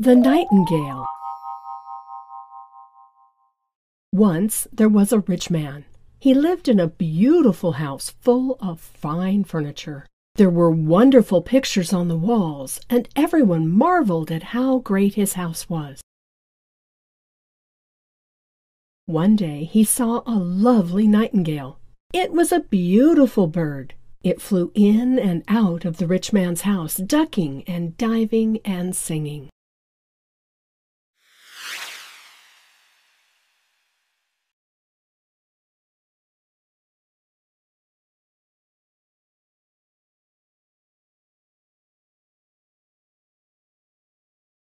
The Nightingale Once there was a rich man. He lived in a beautiful house full of fine furniture. There were wonderful pictures on the walls, and everyone marveled at how great his house was. One day he saw a lovely nightingale. It was a beautiful bird. It flew in and out of the rich man's house, ducking and diving and singing.